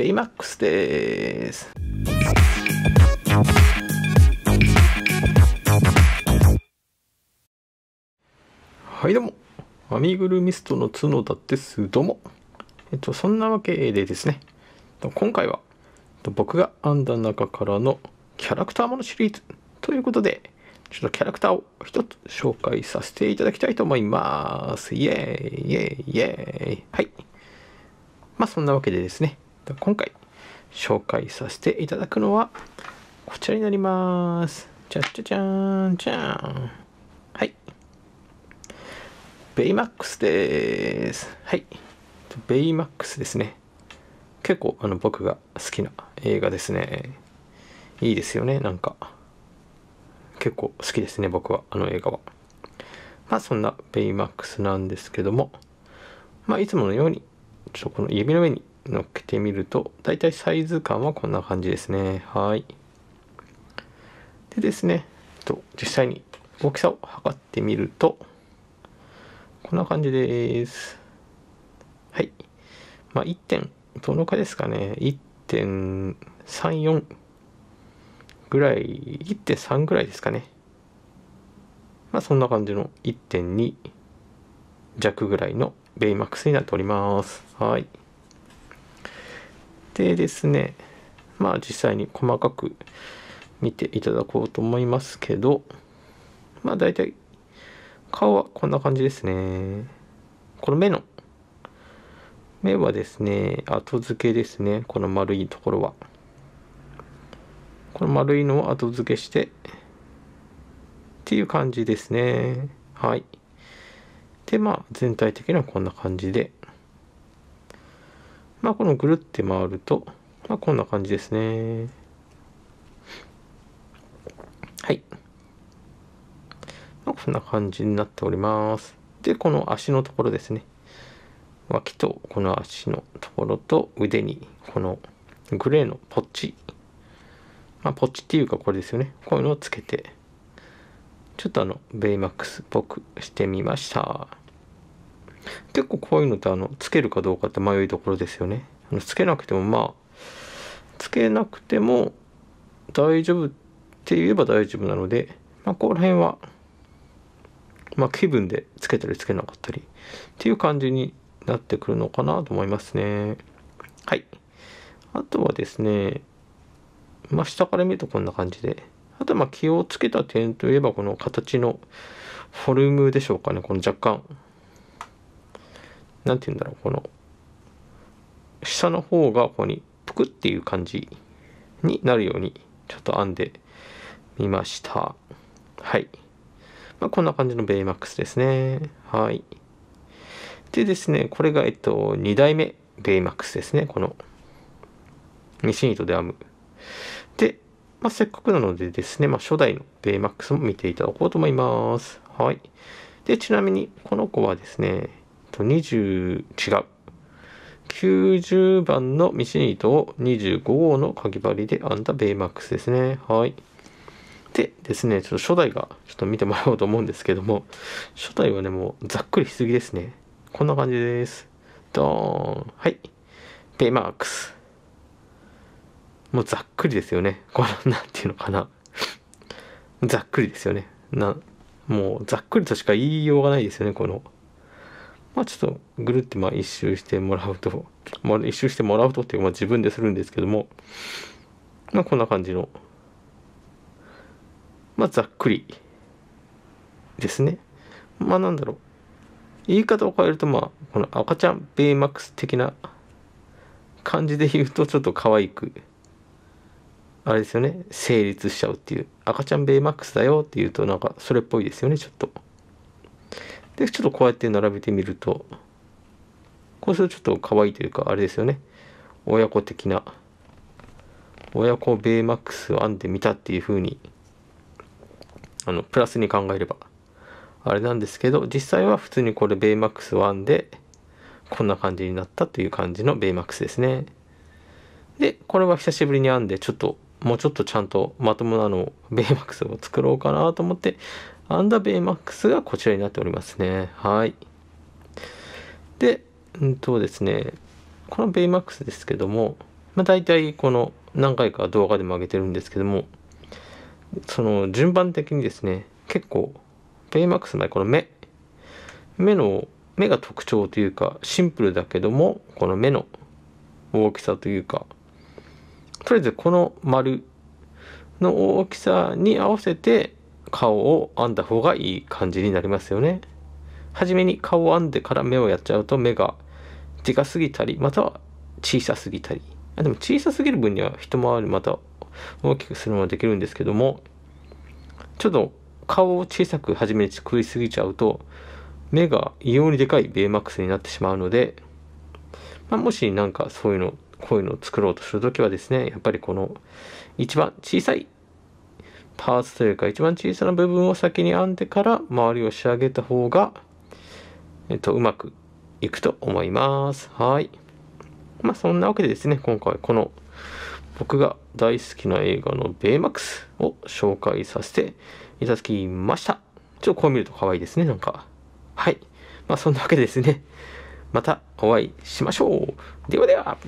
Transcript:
ベイマックスです。はいどうも。アミグルミストの角田です。どうも。えっと、そんなわけでですね、今回は僕が編んだ中からのキャラクターものシリーズということで、ちょっとキャラクターを一つ紹介させていただきたいと思います。イェーイイェーイイェーイはい。まあそんなわけでですね、今回紹介させていただくのはこちらになります。じゃじゃじゃーん、じゃーん。はい。ベイマックスです。はい。ベイマックスですね。結構あの僕が好きな映画ですね。いいですよね、なんか。結構好きですね、僕は、あの映画は。まあそんなベイマックスなんですけども、まあいつものように、ちょっとこの指の上に乗っけてみると、だいたいサイズ感はこんな感じですね。はい。でですね、と実際に大きさを測ってみると、こんな感じです。はい。まあ、1点、どのかですかね。1.34ぐらい、1.3ぐらいですかね。まあ、そんな感じの1.2弱ぐらいのベイマックスになっております。はい。でですねまあ実際に細かく見ていただこうと思いますけどまあ大体顔はこんな感じですねこの目の目はですね後付けですねこの丸いところはこの丸いのを後付けしてっていう感じですねはいでまあ全体的にはこんな感じでまあこのぐるって回ると、まあこんな感じですね。はい。まあ、こんな感じになっております。で、この足のところですね。脇とこの足のところと腕にこのグレーのポッチ。まあ、ポッチっていうかこれですよね。こういうのをつけて、ちょっとあの、ベイマックスっぽくしてみました。結構こういうのってあのつけるかどうかって迷いどころですよね。あのつけなくてもまあつけなくても大丈夫って言えば大丈夫なので、まあ、ここら辺は、まあ、気分でつけたりつけなかったりっていう感じになってくるのかなと思いますね。はい。あとはですね、まあ、下から見るとこんな感じで。あとまあ気をつけた点といえばこの形のフォルムでしょうかね。この若干何て言うんだろうこの下の方がここにぷくっていう感じになるようにちょっと編んでみましたはい、まあ、こんな感じのベイマックスですねはいでですねこれがえっと2代目ベイマックスですねこのミシン糸で編むで、まあ、せっかくなのでですね、まあ、初代のベイマックスも見ていただこうと思いますはいでちなみにこの子はですねと20違う90番のミシン糸を25号のかぎ針で編んだベイマックスですねはいでですねちょっと初代がちょっと見てもらおうと思うんですけども初代はねもうざっくりしすぎですねこんな感じですドーンはいベイマックスもうざっくりですよねこのなんていうのかなざっくりですよねなもうざっくりとしか言いようがないですよねこのまあ、ちょっとぐるってまあ一周してもらうと、まあ、一周してもらうとっていうまあ、自分でするんですけども、まあ、こんな感じの、まあ、ざっくりですね。まあ、なんだろう。言い方を変えると、まあ、この赤ちゃんベイマックス的な感じで言うと、ちょっと可愛く、あれですよね、成立しちゃうっていう。赤ちゃんベイマックスだよっていうと、なんか、それっぽいですよね、ちょっと。でちょっとこうやって並べてみるとこうするとちょっと可愛いというかあれですよね親子的な親子ベイマックスを編んでみたっていう風にあのプラスに考えればあれなんですけど実際は普通にこれベイマックスを編んでこんな感じになったという感じのベイマックスですねでこれは久しぶりに編んでちょっともうちょっとちゃんとまともなのベイマックスを作ろうかなと思ってアンダーベイマックスがこちらになっておりますね。はい。で、うんとですね、このベイマックスですけども、まあ、大体この何回か動画でも上げてるんですけども、その順番的にですね、結構、ベイマックスの前、この目、目の、目が特徴というか、シンプルだけども、この目の大きさというか、とりあえずこの丸の大きさに合わせて顔を編んだ方がいい感じになりますよね。初めに顔を編んでから目をやっちゃうと目がでかすぎたりまたは小さすぎたりあでも小さすぎる分には一回りまた大きくするのはできるんですけどもちょっと顔を小さく初めに作りすぎちゃうと目が異様にでかいベイマックスになってしまうので、まあ、もしなんかそういうのこういうのを作ろうとする時はですねやっぱりこの一番小さいパーツというか一番小さな部分を先に編んでから周りを仕上げた方が、えっと、うまくいくと思います。はい。まあそんなわけでですね、今回この僕が大好きな映画のベイマックスを紹介させていただきました。ちょっとこう見ると可愛いですね、なんか。はい。まあそんなわけでですね、またお会いしましょう。ではでは、